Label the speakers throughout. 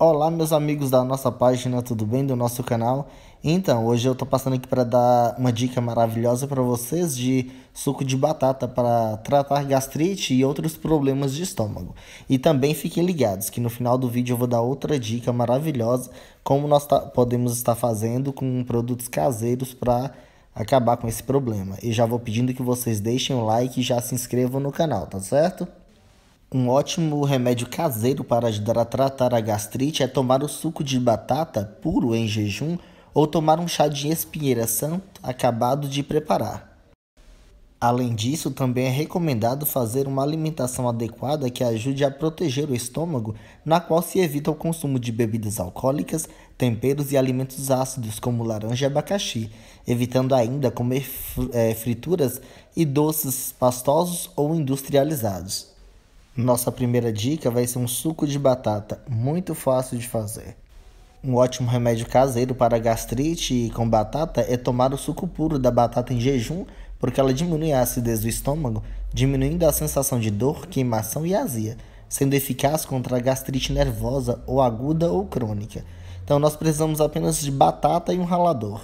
Speaker 1: Olá, meus amigos da nossa página, tudo bem? Do nosso canal. Então, hoje eu tô passando aqui para dar uma dica maravilhosa para vocês de suco de batata para tratar gastrite e outros problemas de estômago. E também fiquem ligados que no final do vídeo eu vou dar outra dica maravilhosa como nós tá, podemos estar fazendo com produtos caseiros para acabar com esse problema. E já vou pedindo que vocês deixem o like e já se inscrevam no canal, tá certo? Um ótimo remédio caseiro para ajudar a tratar a gastrite é tomar o suco de batata puro em jejum ou tomar um chá de espinheira santo acabado de preparar. Além disso, também é recomendado fazer uma alimentação adequada que ajude a proteger o estômago, na qual se evita o consumo de bebidas alcoólicas, temperos e alimentos ácidos como laranja e abacaxi, evitando ainda comer eh, frituras e doces pastosos ou industrializados. Nossa primeira dica vai ser um suco de batata, muito fácil de fazer. Um ótimo remédio caseiro para gastrite com batata é tomar o suco puro da batata em jejum, porque ela diminui a acidez do estômago, diminuindo a sensação de dor, queimação e azia, sendo eficaz contra a gastrite nervosa ou aguda ou crônica. Então nós precisamos apenas de batata e um ralador.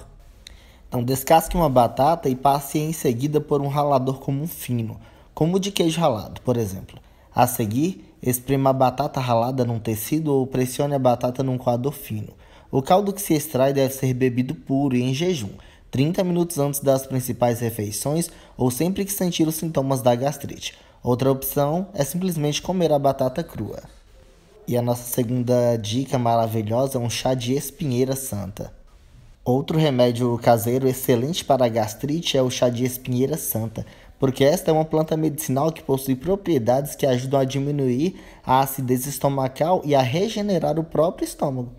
Speaker 1: Então descasque uma batata e passe em seguida por um ralador comum fino, como o de queijo ralado, por exemplo. A seguir, esprema a batata ralada num tecido ou pressione a batata num coador fino. O caldo que se extrai deve ser bebido puro e em jejum, 30 minutos antes das principais refeições ou sempre que sentir os sintomas da gastrite. Outra opção é simplesmente comer a batata crua. E a nossa segunda dica maravilhosa é um chá de espinheira santa. Outro remédio caseiro excelente para a gastrite é o chá de espinheira santa porque esta é uma planta medicinal que possui propriedades que ajudam a diminuir a acidez estomacal e a regenerar o próprio estômago.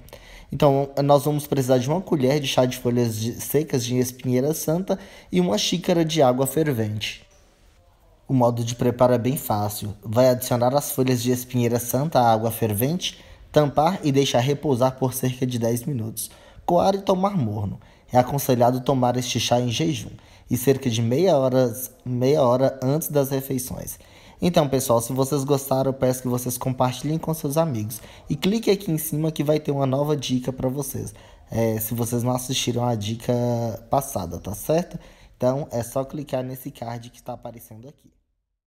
Speaker 1: Então, nós vamos precisar de uma colher de chá de folhas secas de espinheira santa e uma xícara de água fervente. O modo de preparo é bem fácil. Vai adicionar as folhas de espinheira santa à água fervente, tampar e deixar repousar por cerca de 10 minutos. Coar e tomar morno. É aconselhado tomar este chá em jejum e cerca de meia hora, meia hora antes das refeições. Então, pessoal, se vocês gostaram, eu peço que vocês compartilhem com seus amigos. E clique aqui em cima que vai ter uma nova dica para vocês. É, se vocês não assistiram a dica passada, tá certo? Então, é só clicar nesse card que está aparecendo aqui.